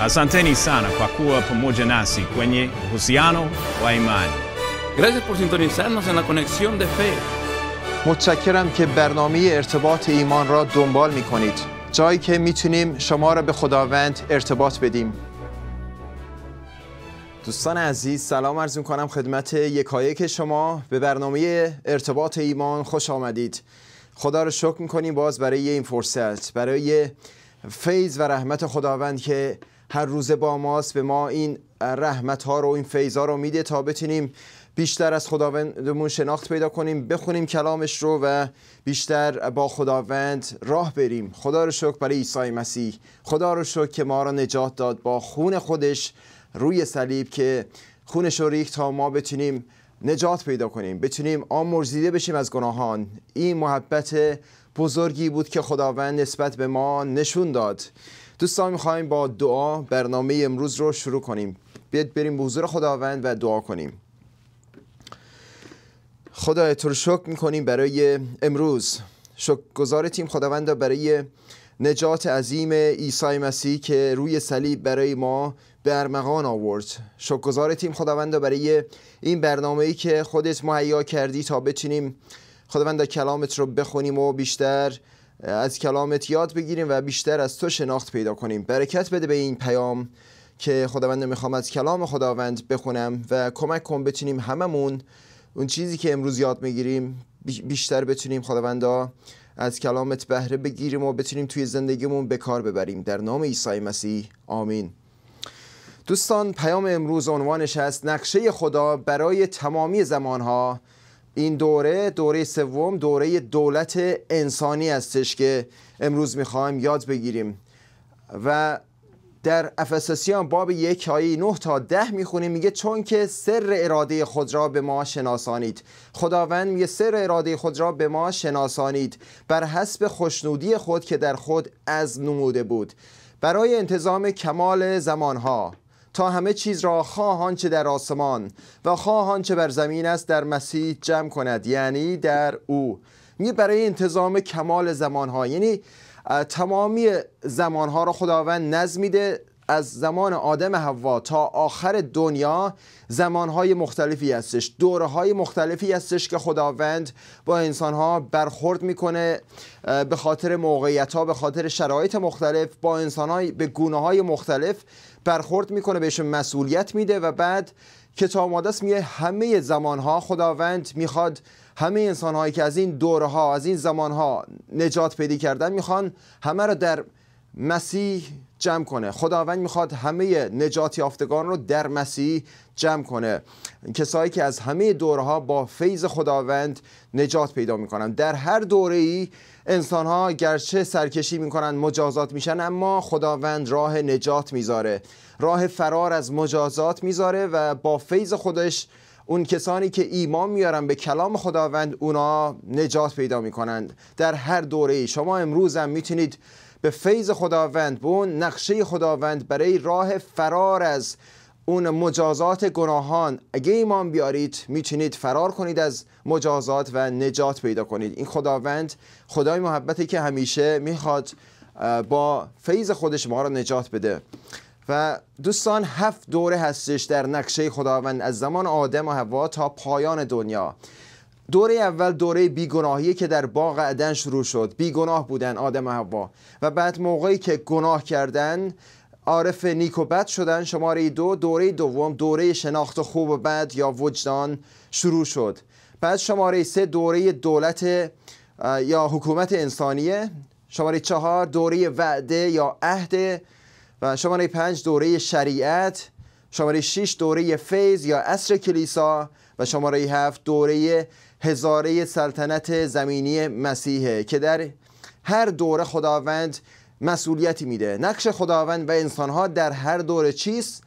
Asanteni sana kwa kuwa pamoja nasi kwenye uhusiano wa imani. Gracias por sintonizarnos متشکرم که برنامه ارتباط ایمان را دنبال می کنید. جایی که میتونیم شما را به خداوند ارتباط بدیم. دوستان عزیز سلام عرض می کنم خدمت یکایک شما به برنامه ارتباط ایمان خوش آمدید. خدا را شکر میکنیم باز برای این فرصت برای فیض و رحمت خداوند که هر روز با ماست به ما این رحمت ها رو این فیضا رو میده تا بتونیم بیشتر از خداوندمون شناخت پیدا کنیم بخونیم کلامش رو و بیشتر با خداوند راه بریم خدا رو شکر برای عیسی مسیح خدا رو شکر که ما را نجات داد با خون خودش روی صلیب که خونش رو ریخت تا ما بتونیم نجات پیدا کنیم بتونیم آمرزیده بشیم از گناهان این محبت بزرگی بود که خداوند نسبت به ما نشون داد دوستان میخوایم با دعا برنامه امروز رو شروع کنیم بیاید بریم به حضور خداوند و دعا کنیم خدا تو رو شکر میکنیم برای امروز شکر گذار تیم خداوند برای نجات عظیم عیسی مسیح که روی صلیب برای ما به ارمغان آورد شکرگزار تیم خداوند برای این برنامه ای که خودت مهیا کردی تا بتونیم خداوند کلامت رو بخونیم و بیشتر از کلامت یاد بگیریم و بیشتر از تو شناخت پیدا کنیم برکت بده به این پیام که خداوند میخوام از کلام خداوند بخونم و کمک کن بتونیم هممون اون چیزی که امروز یاد میگیریم بیشتر بتونیم خداوندا از کلامت بهره بگیریم و بتونیم توی زندگیمون به کار ببریم در نام عیسی مسیح آمین دوستان پیام امروز عنوانش است نقشه خدا برای تمامی زمانها این دوره دوره سوم دوره دولت انسانی هستش که امروز میخوایم یاد بگیریم و در افساسیان باب یک آیه 9 تا ده میخونیم میگه چون که سر اراده خود را به ما شناسانید خداوند میگه سر اراده خود را به ما شناسانید بر حسب خوشنودی خود که در خود از نموده بود برای انتظام کمال زمانها تا همه چیز را خواه آنچه در آسمان و خواه آنچه بر زمین است در مسیح جمع کند یعنی در او می یعنی برای انتظام کمال زمانها یعنی تمامی زمانها را خداوند نظم میده از زمان آدم حوا تا آخر دنیا زمانهای مختلفی هستش دورهای مختلفی هستش که خداوند با انسانها برخورد میکنه به خاطر موقعیت ها به خاطر شرایط مختلف با های به گونه های مختلف برخورد میکنه بهشون مسئولیت میده و بعد کتاب مقدس میگه همه زمانها خداوند میخواد همه انسانهایی که از این دورها از این زمانها نجات پیدا کردن میخوان همه رو در مسیح جمع کنه خداوند میخواد همه نجات یافتگان رو در مسیح جمع کنه کسایی که از همه دورها با فیض خداوند نجات پیدا میکنن در هر دوره ای انسان ها گرچه سرکشی میکنن مجازات میشن اما خداوند راه نجات میذاره راه فرار از مجازات میذاره و با فیض خودش اون کسانی که ایمان میارن به کلام خداوند اونا نجات پیدا میکنند در هر دوره ای شما امروز هم میتونید به فیض خداوند به اون نقشه خداوند برای راه فرار از اون مجازات گناهان اگه ایمان بیارید میتونید فرار کنید از مجازات و نجات پیدا کنید این خداوند خدای محبتی که همیشه میخواد با فیض خودش ما را نجات بده و دوستان هفت دوره هستش در نقشه خداوند از زمان آدم و هوا تا پایان دنیا دوره اول دوره بیگناهی که در باغ عدن شروع شد بیگناه بودن آدم و حوا و بعد موقعی که گناه کردن عارف نیک و بد شدن شماره دو دوره دوم دوره شناخت خوب و بد یا وجدان شروع شد بعد شماره سه دوره دولت یا حکومت انسانیه شماره چهار دوره وعده یا عهد و شماره پنج دوره شریعت شماره 6 دوره فیض یا عصر کلیسا و شماره 7 دوره هزاره سلطنت زمینی مسیحه که در هر دوره خداوند مسئولیتی میده نقش خداوند و انسانها در هر دوره چیست؟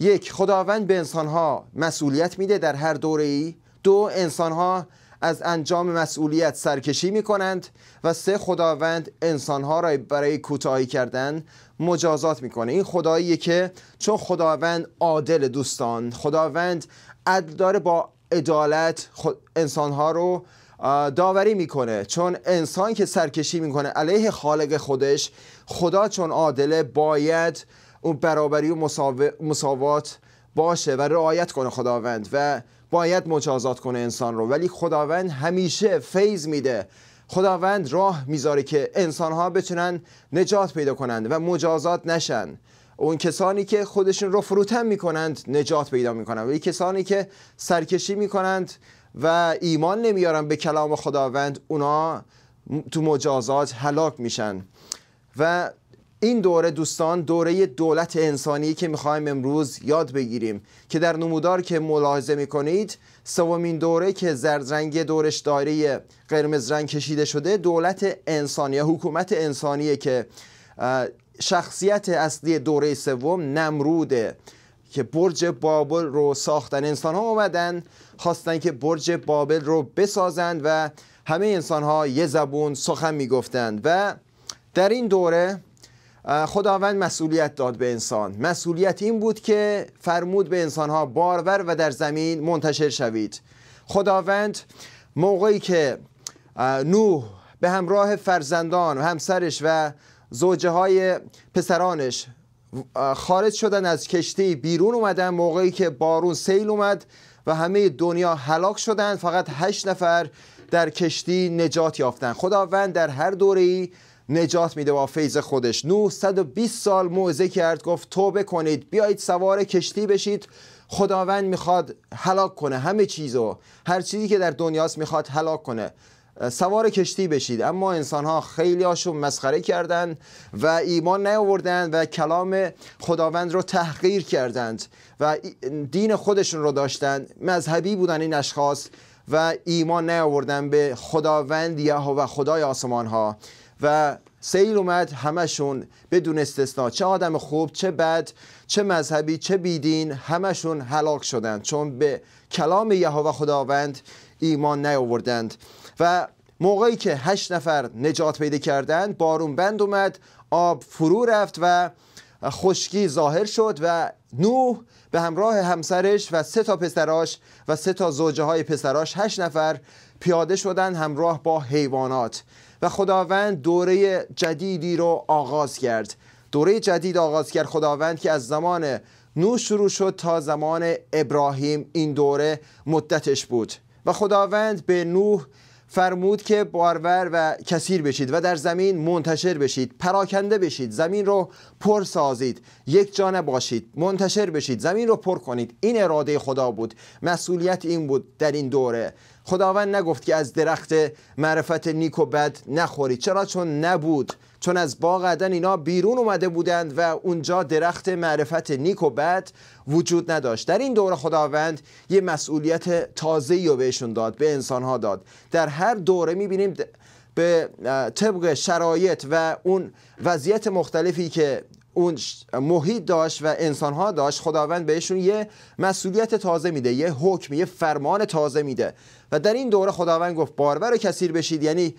یک خداوند به انسانها مسئولیت میده در هر دوره ای دو انسانها از انجام مسئولیت سرکشی میکنند و سه خداوند انسانها را برای کوتاهی کردن مجازات میکنه این خداییه که چون خداوند عادل دوستان خداوند عدل داره با عدالت ها رو داوری میکنه چون انسان که سرکشی میکنه علیه خالق خودش خدا چون عادله باید اون برابری و مساوات باشه و رعایت کنه خداوند و باید مجازات کنه انسان رو ولی خداوند همیشه فیض میده خداوند راه میذاره که انسان ها بتونن نجات پیدا کنند و مجازات نشن اون کسانی که خودشون رو فروتن میکنند نجات پیدا میکنند و این کسانی که سرکشی میکنند و ایمان نمیارن به کلام خداوند اونا تو مجازات هلاک میشن و این دوره دوستان دوره دولت انسانی که میخوایم امروز یاد بگیریم که در نمودار که ملاحظه میکنید سومین دوره که زرد رنگ دورش دایره قرمز رنگ کشیده شده دولت انسانی حکومت انسانیه که شخصیت اصلی دوره سوم نمروده که برج بابل رو ساختن انسان ها اومدن خواستن که برج بابل رو بسازند و همه انسان ها یه زبون سخن میگفتند و در این دوره خداوند مسئولیت داد به انسان مسئولیت این بود که فرمود به انسان ها بارور و در زمین منتشر شوید خداوند موقعی که نوح به همراه فرزندان و همسرش و زوجه های پسرانش خارج شدن از کشتی بیرون اومدن موقعی که بارون سیل اومد و همه دنیا هلاک شدن فقط هشت نفر در کشتی نجات یافتن خداوند در هر دوره ای نجات میده با فیض خودش 120 سال موعظه کرد گفت توبه کنید بیایید سوار کشتی بشید خداوند میخواد هلاک کنه همه چیزو هر چیزی که در دنیاست میخواد هلاک کنه سوار کشتی بشید اما انسان ها خیلی مسخره کردند و ایمان نیاوردند و کلام خداوند رو تحقیر کردند و دین خودشون رو داشتند مذهبی بودن این اشخاص و ایمان نیاوردن به خداوند یهوه و خدای آسمان ها و سیل اومد همشون بدون استثنا چه آدم خوب چه بد چه مذهبی چه بیدین همشون هلاک شدند چون به کلام یهوه خداوند ایمان نیاوردند و موقعی که هشت نفر نجات پیدا کردند بارون بند اومد آب فرو رفت و خشکی ظاهر شد و نوح به همراه همسرش و سه تا پسراش و سه تا زوجه های پسراش هشت نفر پیاده شدن همراه با حیوانات و خداوند دوره جدیدی رو آغاز کرد دوره جدید آغاز کرد خداوند که از زمان نو شروع شد تا زمان ابراهیم این دوره مدتش بود و خداوند به نوح فرمود که بارور و کثیر بشید و در زمین منتشر بشید پراکنده بشید زمین رو پر سازید یک جانه باشید منتشر بشید زمین رو پر کنید این اراده خدا بود مسئولیت این بود در این دوره خداوند نگفت که از درخت معرفت نیک و بد نخورید چرا چون نبود چون از باغ عدن اینا بیرون اومده بودند و اونجا درخت معرفت نیک و بد وجود نداشت در این دوره خداوند یه مسئولیت تازه‌ای رو بهشون داد به انسانها داد در هر دوره میبینیم به طبق شرایط و اون وضعیت مختلفی که اون محیط داشت و انسانها داشت خداوند بهشون یه مسئولیت تازه میده یه حکم یه فرمان تازه میده و در این دوره خداوند گفت بارور و کثیر بشید یعنی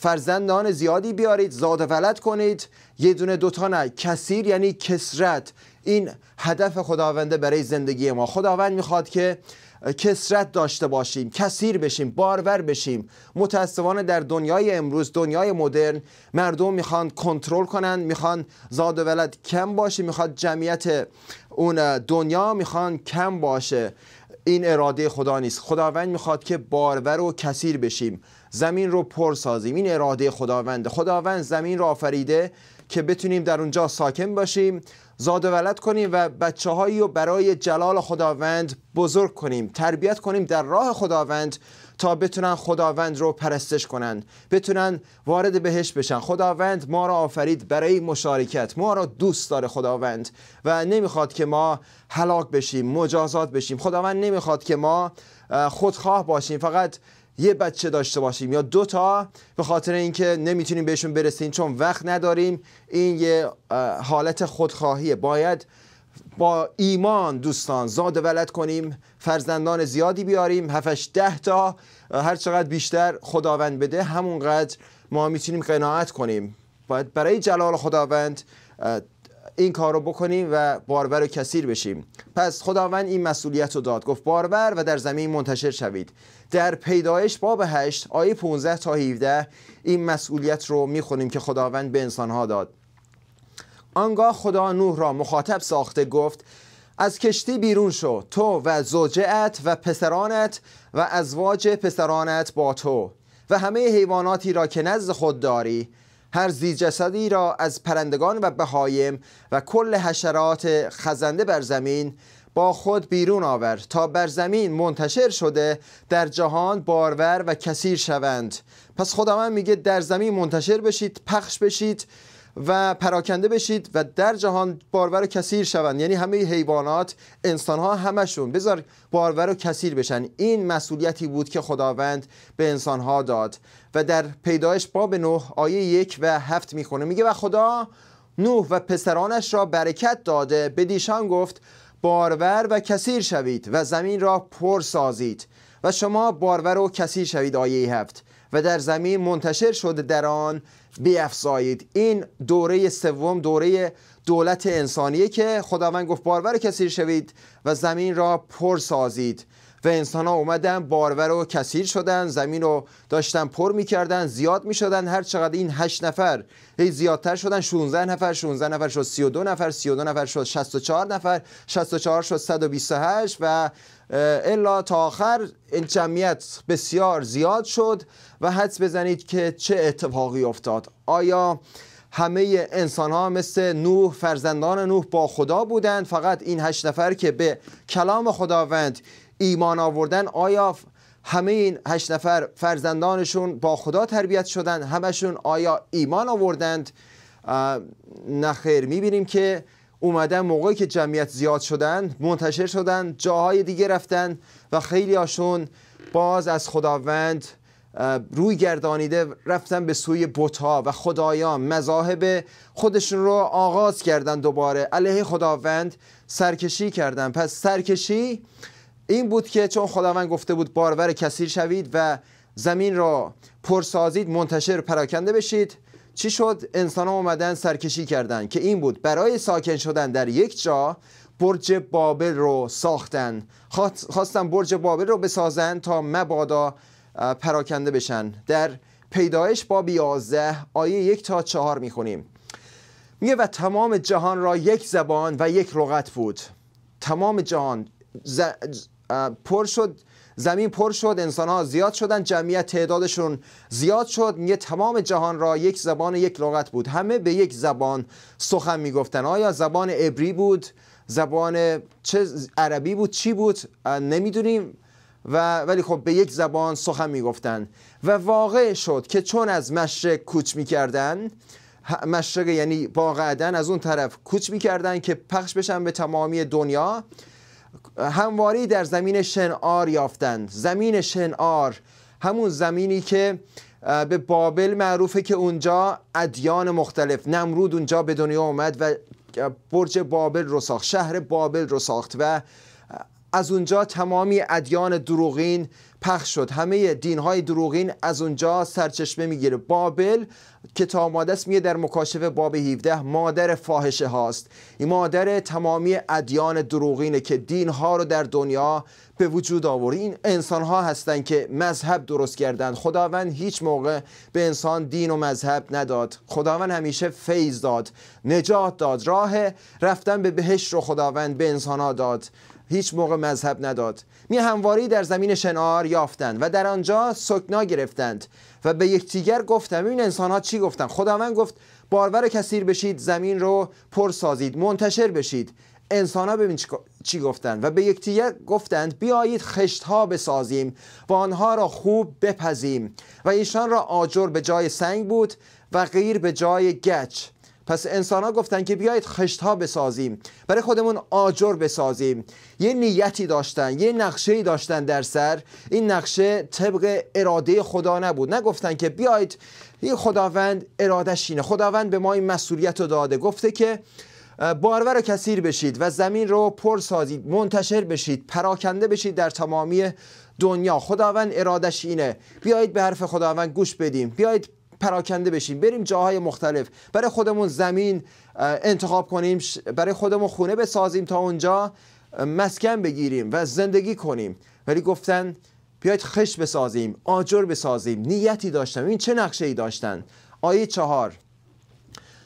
فرزندان زیادی بیارید زاد ولد کنید یه دونه دوتا نه کثیر یعنی کسرت این هدف خداونده برای زندگی ما خداوند میخواد که کسرت داشته باشیم کثیر بشیم بارور بشیم متاسفانه در دنیای امروز دنیای مدرن مردم میخوان کنترل کنن میخوان زاد و ولد کم باشه میخواد جمعیت اون دنیا میخوان کم باشه این اراده خدا نیست خداوند میخواد که بارور و کثیر بشیم زمین رو پر سازیم این اراده خداونده خداوند زمین رو آفریده که بتونیم در اونجا ساکن باشیم زاد و ولد کنیم و بچه هایی رو برای جلال خداوند بزرگ کنیم تربیت کنیم در راه خداوند تا بتونن خداوند رو پرستش کنن بتونن وارد بهش بشن خداوند ما را آفرید برای مشارکت ما را دوست داره خداوند و نمیخواد که ما هلاک بشیم مجازات بشیم خداوند نمیخواد که ما خودخواه باشیم فقط یه بچه داشته باشیم یا دو تا به خاطر اینکه نمیتونیم بهشون برسیم چون وقت نداریم این یه حالت خودخواهیه باید با ایمان دوستان زاد ولد کنیم فرزندان زیادی بیاریم هفش ده تا هر چقدر بیشتر خداوند بده همونقدر ما میتونیم قناعت کنیم باید برای جلال خداوند این کار رو بکنیم و بارور و کثیر بشیم پس خداوند این مسئولیت رو داد گفت بارور و در زمین منتشر شوید در پیدایش باب 8 آیه 15 تا 17 این مسئولیت رو میخونیم که خداوند به انسانها داد آنگاه خدا نوح را مخاطب ساخته گفت از کشتی بیرون شو تو و زوجهت و پسرانت و ازواج پسرانت با تو و همه حیواناتی را که نزد خود داری هر جسدی را از پرندگان و بهایم و کل حشرات خزنده بر زمین با خود بیرون آورد تا بر زمین منتشر شده در جهان بارور و کثیر شوند پس خداوند میگه در زمین منتشر بشید پخش بشید و پراکنده بشید و در جهان بارور و کثیر شوند یعنی همه حیوانات انسان ها همشون بذار بارور و کثیر بشن این مسئولیتی بود که خداوند به انسان ها داد و در پیدایش باب نوح آیه یک و هفت میخونه میگه و خدا نوح و پسرانش را برکت داده به دیشان گفت بارور و کثیر شوید و زمین را پر سازید و شما بارور و کثیر شوید آیه هفت و در زمین منتشر شده در آن بیافزایید این دوره سوم دوره دولت انسانیه که خداوند گفت بارور کسی شوید و زمین را پر سازید و انسان ها اومدن بارور و کثیر شدن زمین رو داشتن پر میکردن زیاد میشدن هر چقدر این 8 نفر هی زیادتر شدن 16 نفر 16 نفر شد 32 نفر 32 نفر شد 64 نفر 64 شد 128 و الا تا آخر این جمعیت بسیار زیاد شد و حدس بزنید که چه اتفاقی افتاد آیا همه انسان ها مثل نوح فرزندان نوح با خدا بودند فقط این هشت نفر که به کلام خداوند ایمان آوردن آیا همه این هشت نفر فرزندانشون با خدا تربیت شدن همشون آیا ایمان آوردند نخیر میبینیم که اومدن موقعی که جمعیت زیاد شدن منتشر شدن جاهای دیگه رفتن و خیلی هاشون باز از خداوند روی گردانیده رفتن به سوی بوتا و خدایان مذاهب خودشون رو آغاز کردن دوباره علیه خداوند سرکشی کردن پس سرکشی این بود که چون خداوند گفته بود بارور کثیر شوید و زمین را پرسازید منتشر پراکنده بشید چی شد انسان ها اومدن سرکشی کردن که این بود برای ساکن شدن در یک جا برج بابل رو ساختن خواستن برج بابل رو بسازن تا مبادا پراکنده بشن در پیدایش باب 11 آیه یک تا چهار میخونیم میگه و تمام جهان را یک زبان و یک لغت بود تمام جهان پر شد زمین پر شد انسان ها زیاد شدن جمعیت تعدادشون زیاد شد یه تمام جهان را یک زبان یک لغت بود همه به یک زبان سخن میگفتن آیا زبان عبری بود زبان چه عربی بود چی بود نمیدونیم و ولی خب به یک زبان سخن میگفتن و واقع شد که چون از مشرق کوچ میکردن مشرق یعنی باقعدن از اون طرف کوچ میکردن که پخش بشن به تمامی دنیا همواری در زمین شنعار یافتند زمین شنعار همون زمینی که به بابل معروفه که اونجا ادیان مختلف نمرود اونجا به دنیا اومد و برج بابل رو ساخت شهر بابل رو ساخت و از اونجا تمامی ادیان دروغین پخش شد همه دین های دروغین از اونجا سرچشمه میگیره بابل که تا میگه در مکاشفه باب 17 مادر فاحشه هاست این مادر تمامی ادیان دروغینه که دین ها رو در دنیا به وجود آورد این انسان ها هستند که مذهب درست کردند خداوند هیچ موقع به انسان دین و مذهب نداد خداوند همیشه فیض داد نجات داد راه رفتن به بهشت رو خداوند به انسان ها داد هیچ موقع مذهب نداد می همواری در زمین شنار یافتند و در آنجا سکنا گرفتند و به یکدیگر گفتم این انسان ها چی گفتن خداوند گفت بارور کثیر بشید زمین رو پر سازید منتشر بشید انسان ها ببین چی گفتند و به یکدیگر گفتند بیایید خشت ها بسازیم و آنها را خوب بپزیم و ایشان را آجر به جای سنگ بود و غیر به جای گچ پس انسان ها گفتن که بیایید خشت ها بسازیم برای خودمون آجر بسازیم یه نیتی داشتن یه نقشه ای داشتن در سر این نقشه طبق اراده خدا نبود نگفتن که بیایید خداوند ارادش اینه خداوند به ما این مسئولیت رو داده گفته که بارور رو کثیر بشید و زمین رو پر سازید منتشر بشید پراکنده بشید در تمامی دنیا خداوند ارادش اینه بیایید به حرف خداوند گوش بدیم بیایید پراکنده بشیم بریم جاهای مختلف برای خودمون زمین انتخاب کنیم برای خودمون خونه بسازیم تا اونجا مسکن بگیریم و زندگی کنیم ولی گفتن بیاید خش بسازیم آجر بسازیم نیتی داشتم این چه نقشه ای داشتن آیه چهار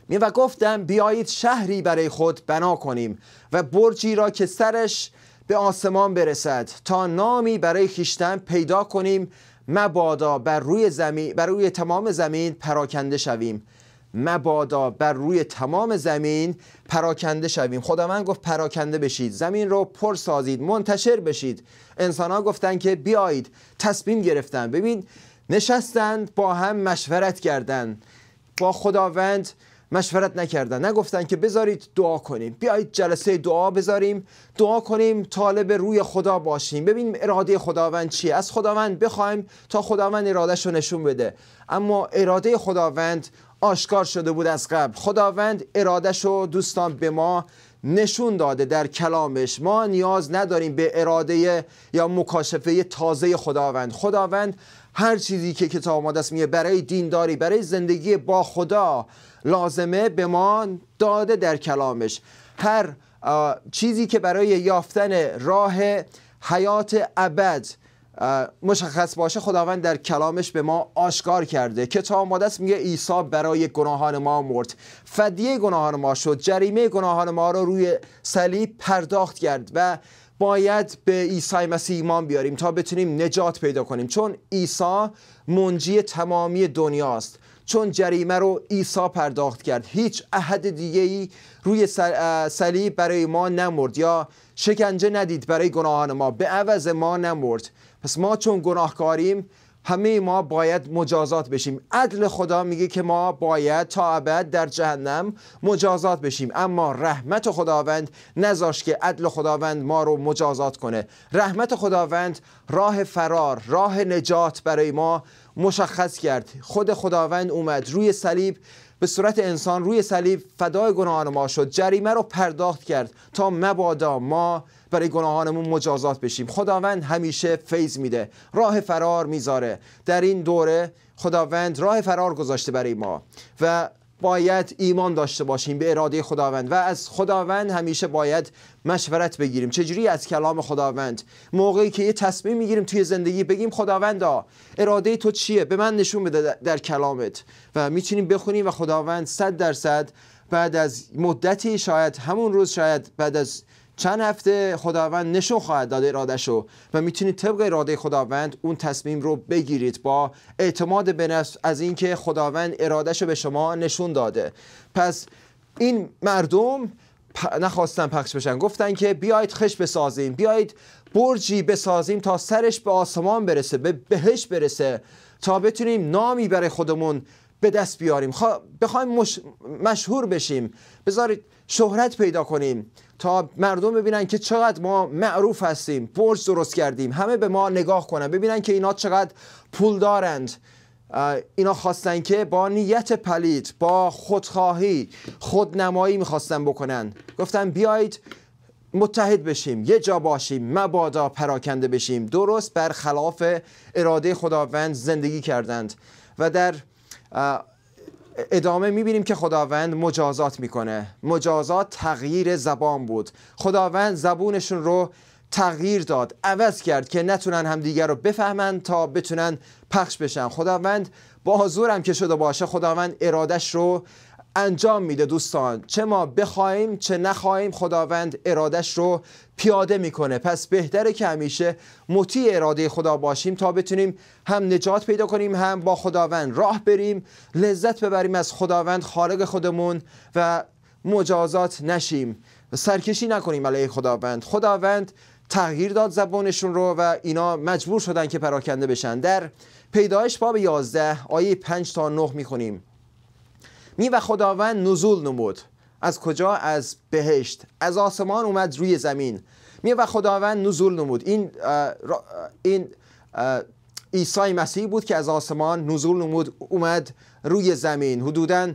می و گفتم بیایید شهری برای خود بنا کنیم و برجی را که سرش به آسمان برسد تا نامی برای خیشتن پیدا کنیم مبادا بر روی زمین بر روی تمام زمین پراکنده شویم مبادا بر روی تمام زمین پراکنده شویم خداوند گفت پراکنده بشید زمین رو پر سازید منتشر بشید انسان ها گفتن که بیایید تصمیم گرفتن ببین نشستند با هم مشورت کردند با خداوند مشورت نکردن نگفتن که بذارید دعا کنیم بیایید جلسه دعا بذاریم دعا کنیم طالب روی خدا باشیم ببینیم اراده خداوند چیه از خداوند بخوایم تا خداوند ارادهش نشون بده اما اراده خداوند آشکار شده بود از قبل خداوند ارادهش رو دوستان به ما نشون داده در کلامش ما نیاز نداریم به اراده یا مکاشفه تازه خداوند خداوند هر چیزی که کتاب مقدس میگه برای دینداری برای زندگی با خدا لازمه به ما داده در کلامش هر چیزی که برای یافتن راه حیات ابد مشخص باشه خداوند در کلامش به ما آشکار کرده که تا مقدس میگه عیسی برای گناهان ما مرد فدیه گناهان ما شد جریمه گناهان ما رو روی صلیب پرداخت کرد و باید به عیسی مسیح ایمان بیاریم تا بتونیم نجات پیدا کنیم چون عیسی منجی تمامی دنیاست چون جریمه رو عیسی پرداخت کرد هیچ احد دیگه ای روی صلیب برای ما نمرد یا شکنجه ندید برای گناهان ما به عوض ما نمرد پس ما چون گناهکاریم همه ما باید مجازات بشیم عدل خدا میگه که ما باید تا ابد در جهنم مجازات بشیم اما رحمت خداوند نذاش که عدل خداوند ما رو مجازات کنه رحمت خداوند راه فرار راه نجات برای ما مشخص کرد خود خداوند اومد روی صلیب به صورت انسان روی صلیب فدای گناهان ما شد جریمه رو پرداخت کرد تا مبادا ما برای گناهانمون مجازات بشیم خداوند همیشه فیض میده راه فرار میذاره در این دوره خداوند راه فرار گذاشته برای ما و باید ایمان داشته باشیم به اراده خداوند و از خداوند همیشه باید مشورت بگیریم چجوری از کلام خداوند موقعی که یه تصمیم میگیریم توی زندگی بگیم خداوندا اراده تو چیه به من نشون بده در کلامت و میتونیم بخونیم و خداوند صد درصد بعد از مدتی شاید همون روز شاید بعد از چند هفته خداوند نشون خواهد داد اراده و میتونید طبق اراده خداوند اون تصمیم رو بگیرید با اعتماد به نفس از اینکه خداوند شو به شما نشون داده پس این مردم نخواستن پخش بشن گفتن که بیایید خش بسازیم بیایید برجی بسازیم تا سرش به آسمان برسه به بهش برسه تا بتونیم نامی برای خودمون به دست بیاریم خب، بخوایم مشهور بشیم بذارید شهرت پیدا کنیم تا مردم ببینن که چقدر ما معروف هستیم برج درست کردیم همه به ما نگاه کنن ببینن که اینا چقدر پول دارند اینا خواستن که با نیت پلید با خودخواهی خودنمایی میخواستن بکنن گفتن بیایید متحد بشیم یه جا باشیم مبادا پراکنده بشیم درست بر خلاف اراده خداوند زندگی کردند و در ادامه میبینیم که خداوند مجازات میکنه مجازات تغییر زبان بود خداوند زبونشون رو تغییر داد عوض کرد که نتونن همدیگر رو بفهمن تا بتونن پخش بشن خداوند با حضورم که شده باشه خداوند ارادش رو انجام میده دوستان چه ما بخوایم چه نخواهیم خداوند ارادش رو پیاده میکنه پس بهتره که همیشه مطیع اراده خدا باشیم تا بتونیم هم نجات پیدا کنیم هم با خداوند راه بریم لذت ببریم از خداوند خالق خودمون و مجازات نشیم سرکشی نکنیم علیه خداوند خداوند تغییر داد زبانشون رو و اینا مجبور شدن که پراکنده بشن در پیدایش باب 11 آیه 5 تا 9 میخونیم می و خداوند نزول نمود از کجا از بهشت از آسمان اومد روی زمین می و خداوند نزول نمود این این عیسی مسیح بود که از آسمان نزول نمود اومد روی زمین حدوداً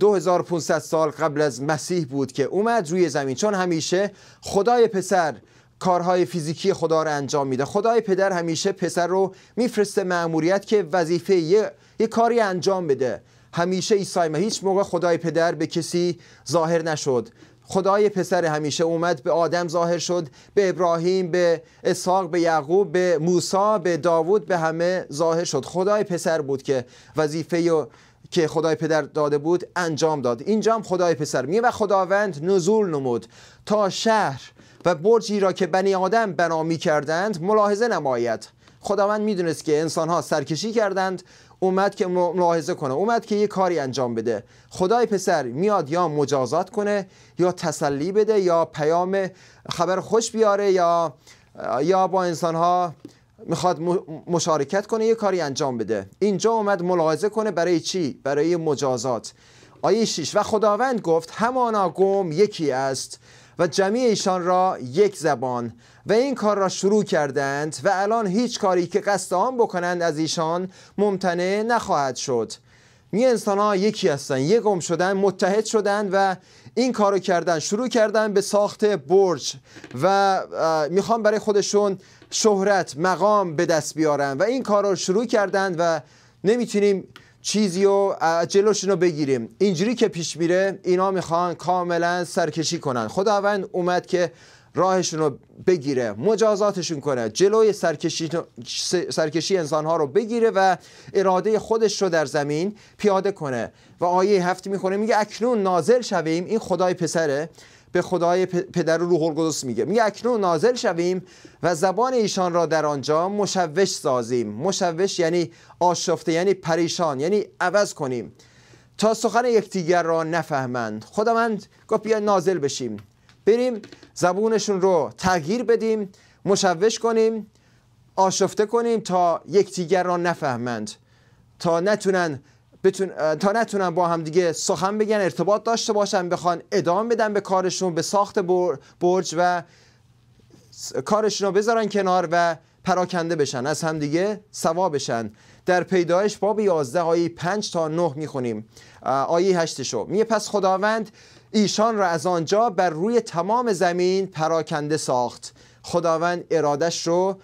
2500 سال قبل از مسیح بود که اومد روی زمین چون همیشه خدای پسر کارهای فیزیکی خدا رو انجام میده خدای پدر همیشه پسر رو میفرسته مأموریت که وظیفه یه،, یه،, کاری انجام بده همیشه عیسی هیچ موقع خدای پدر به کسی ظاهر نشد خدای پسر همیشه اومد به آدم ظاهر شد به ابراهیم به اسحاق به یعقوب به موسی به داوود به همه ظاهر شد خدای پسر بود که وظیفه که خدای پدر داده بود انجام داد اینجا خدای پسر میه و خداوند نزول نمود تا شهر و برجی را که بنی آدم بنا می کردند ملاحظه نماید خداوند میدونست که انسان ها سرکشی کردند اومد که ملاحظه کنه اومد که یه کاری انجام بده خدای پسر میاد یا مجازات کنه یا تسلی بده یا پیام خبر خوش بیاره یا یا با انسان ها میخواد مشارکت کنه یه کاری انجام بده اینجا اومد ملاحظه کنه برای چی برای مجازات آیه 6 و خداوند گفت همانا گم یکی است و جمعی ایشان را یک زبان و این کار را شروع کردند و الان هیچ کاری که قصد آن بکنند از ایشان ممتنع نخواهد شد می انسان ها یکی هستند یک گم شدن متحد شدند و این کارو کردن شروع کردن به ساخت برج و میخوان برای خودشون شهرت مقام به دست بیارن و این کار رو شروع کردند و نمیتونیم چیزی رو جلوشون رو بگیریم اینجوری که پیش میره اینا میخوان کاملا سرکشی کنن خداوند اومد که راهشون رو بگیره مجازاتشون کنه جلوی سرکشی, سرکشی انسانها رو بگیره و اراده خودش رو در زمین پیاده کنه و آیه هفت میخونه میگه اکنون نازل شویم این خدای پسره به خدای پدر و روح القدس میگه میگه اکنون نازل شویم و زبان ایشان را در آنجا مشوش سازیم مشوش یعنی آشفته یعنی پریشان یعنی عوض کنیم تا سخن یکدیگر را نفهمند خداوند گفت بیا نازل بشیم بریم زبونشون رو تغییر بدیم مشوش کنیم آشفته کنیم تا یکدیگر را نفهمند تا نتونن بتون... تا نتونن با هم دیگه سخن بگن ارتباط داشته باشن بخوان ادام بدن به کارشون به ساخت برج و کارشون رو بذارن کنار و پراکنده بشن از هم دیگه سوا بشن در پیدایش باب 11 آیه 5 تا 9 میخونیم آیه 8 شو میه پس خداوند ایشان را از آنجا بر روی تمام زمین پراکنده ساخت خداوند ارادش رو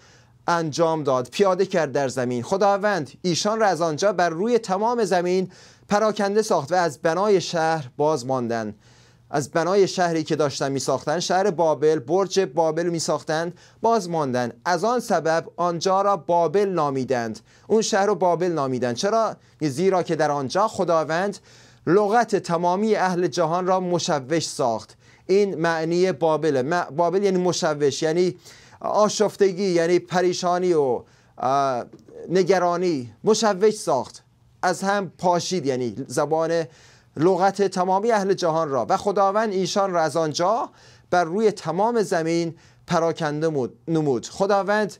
انجام داد پیاده کرد در زمین خداوند ایشان را از آنجا بر روی تمام زمین پراکنده ساخت و از بنای شهر باز ماندن از بنای شهری که داشتن می ساختن شهر بابل برج بابل می ساختن باز ماندن از آن سبب آنجا را بابل نامیدند اون شهر رو بابل نامیدند چرا؟ زیرا که در آنجا خداوند لغت تمامی اهل جهان را مشوش ساخت این معنی بابله بابل یعنی مشوش یعنی آشفتگی یعنی پریشانی و نگرانی مشوش ساخت از هم پاشید یعنی زبان لغت تمامی اهل جهان را و خداوند ایشان را از آنجا بر روی تمام زمین پراکنده نمود خداوند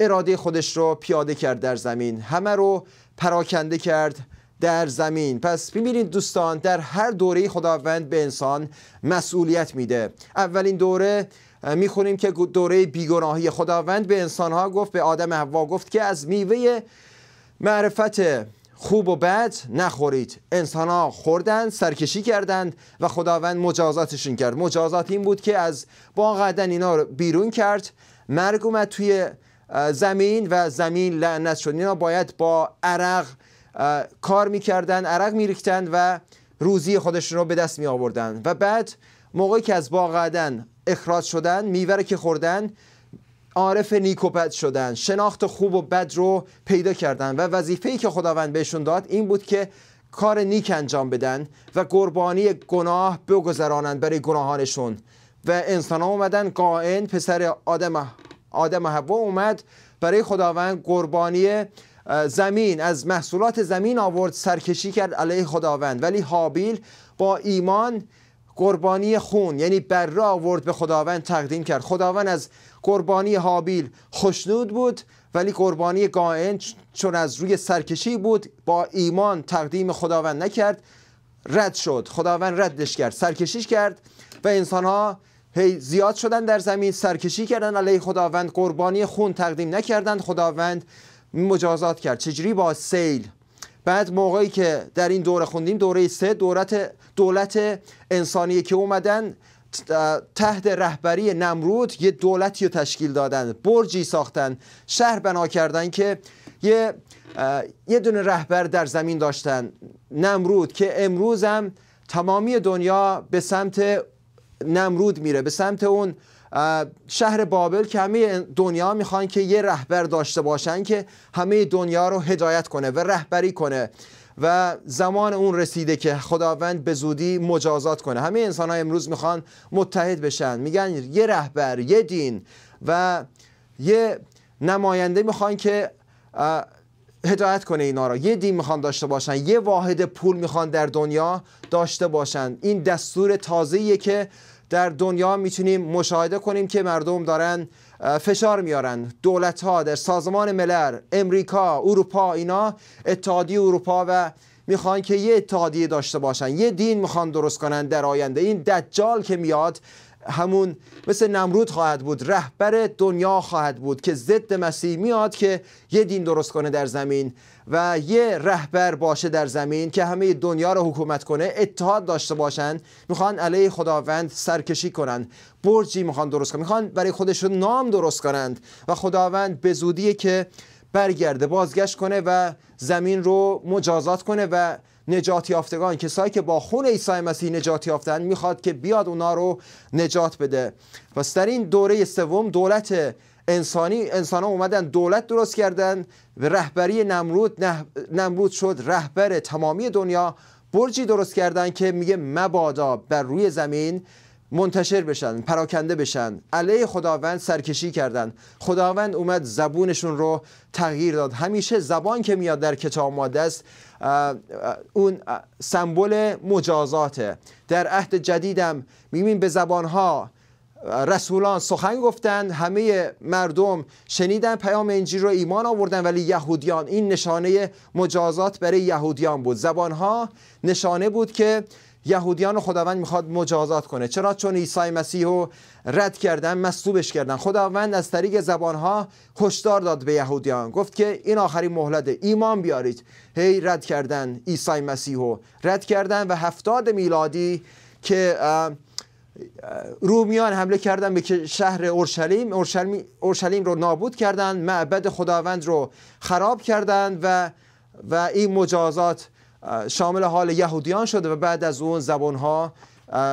اراده خودش را پیاده کرد در زمین همه رو پراکنده کرد در زمین پس ببینید دوستان در هر دوره خداوند به انسان مسئولیت میده اولین دوره میخونیم که دوره بیگناهی خداوند به انسانها گفت به آدم حوا گفت که از میوه معرفت خوب و بد نخورید انسان ها خوردند سرکشی کردند و خداوند مجازاتشون کرد مجازات این بود که از با قدن اینا رو بیرون کرد مرگ اومد توی زمین و زمین لعنت شد اینا باید با عرق کار میکردن عرق میریختند و روزی خودشون رو به دست می آوردن و بعد موقعی که از باغ عدن اخراج شدن میوره که خوردن عارف نیک و بد شدن شناخت خوب و بد رو پیدا کردن و وظیفه‌ای که خداوند بهشون داد این بود که کار نیک انجام بدن و قربانی گناه بگذرانند برای گناهانشون و انسان ها اومدن قائن پسر آدم آدم حوا اومد برای خداوند قربانی زمین از محصولات زمین آورد سرکشی کرد علیه خداوند ولی حابیل با ایمان قربانی خون یعنی را آورد به خداوند تقدیم کرد خداوند از قربانی حابیل خشنود بود ولی قربانی قائن چون از روی سرکشی بود با ایمان تقدیم خداوند نکرد رد شد خداوند ردش کرد سرکشیش کرد و انسانها هی زیاد شدن در زمین سرکشی کردن علیه خداوند قربانی خون تقدیم نکردند خداوند مجازات کرد چجوری با سیل بعد موقعی که در این دوره خوندیم دوره سه دولت دولت انسانیه که اومدن تحت رهبری نمرود یه دولتی رو تشکیل دادن برجی ساختن شهر بنا کردن که یه یه دونه رهبر در زمین داشتن نمرود که امروز هم تمامی دنیا به سمت نمرود میره به سمت اون شهر بابل که همه دنیا میخوان که یه رهبر داشته باشن که همه دنیا رو هدایت کنه و رهبری کنه و زمان اون رسیده که خداوند به زودی مجازات کنه همه انسان ها امروز میخوان متحد بشن میگن یه رهبر یه دین و یه نماینده میخوان که هدایت کنه اینا را یه دین میخوان داشته باشن یه واحد پول میخوان در دنیا داشته باشن این دستور تازه‌ایه که در دنیا میتونیم مشاهده کنیم که مردم دارن فشار میارن دولت ها در سازمان ملل امریکا اروپا اینا اتحادیه اروپا و میخوان که یه اتحادیه داشته باشن یه دین میخوان درست کنن در آینده این دجال که میاد همون مثل نمرود خواهد بود رهبر دنیا خواهد بود که ضد مسیح میاد که یه دین درست کنه در زمین و یه رهبر باشه در زمین که همه دنیا رو حکومت کنه اتحاد داشته باشن میخوان علیه خداوند سرکشی کنن برجی میخوان درست کنن میخوان برای خودشون نام درست کنند و خداوند به زودیه که برگرده بازگشت کنه و زمین رو مجازات کنه و نجات یافتگان کسایی که با خون عیسی مسیح نجات یافتن میخواد که بیاد اونا رو نجات بده پس در این دوره سوم دولت انسانی انسان ها اومدن دولت درست کردن رهبری نمرود نمرود شد رهبر تمامی دنیا برجی درست کردن که میگه مبادا بر روی زمین منتشر بشن پراکنده بشن علیه خداوند سرکشی کردن خداوند اومد زبونشون رو تغییر داد همیشه زبان که میاد در کتاب مقدس اون سمبل مجازاته در عهد جدیدم میبین به زبانها رسولان سخن گفتند همه مردم شنیدن پیام انجیل رو ایمان آوردن ولی یهودیان این نشانه مجازات برای یهودیان بود زبانها نشانه بود که یهودیان خداوند میخواد مجازات کنه چرا چون عیسی مسیح رو رد کردن مصلوبش کردن خداوند از طریق زبانها هشدار داد به یهودیان گفت که این آخرین مهلت ایمان بیارید هی رد کردن عیسی مسیح رو رد کردن و هفتاد میلادی که رومیان حمله کردن به شهر اورشلیم اورشلیم رو نابود کردن معبد خداوند رو خراب کردن و و این مجازات شامل حال یهودیان شده و بعد از اون ها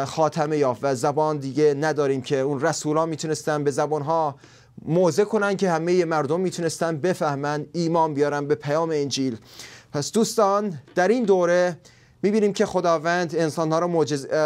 خاتمه یافت و زبان دیگه نداریم که اون رسولان میتونستن به ها موضع کنن که همه مردم میتونستن بفهمن ایمان بیارن به پیام انجیل پس دوستان در این دوره میبینیم که خداوند انسانها را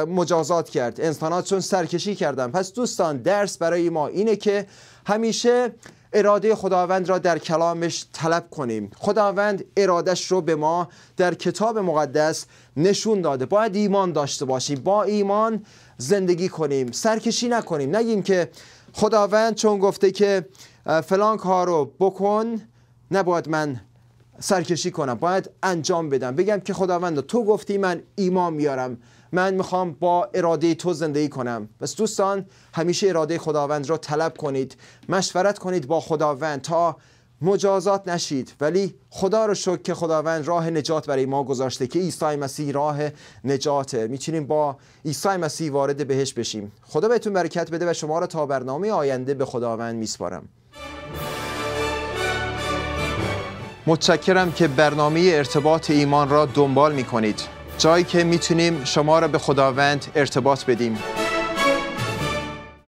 مجازات کرد انسانها چون سرکشی کردن پس دوستان درس برای ما اینه که همیشه اراده خداوند را در کلامش طلب کنیم خداوند ارادش رو به ما در کتاب مقدس نشون داده باید ایمان داشته باشیم با ایمان زندگی کنیم سرکشی نکنیم نگیم که خداوند چون گفته که فلان کار رو بکن نباید من سرکشی کنم باید انجام بدم بگم که خداوند تو گفتی من ایمان میارم من میخوام با اراده تو زندگی کنم پس دوستان همیشه اراده خداوند را طلب کنید مشورت کنید با خداوند تا مجازات نشید ولی خدا رو شکر که خداوند راه نجات برای ما گذاشته که عیسی مسیح راه نجاته میتونیم با عیسی مسیح وارد بهش بشیم خدا بهتون برکت بده و شما را تا برنامه آینده به خداوند میسپارم متشکرم که برنامه ارتباط ایمان را دنبال میکنید جایی که میتونیم شما را به خداوند ارتباط بدیم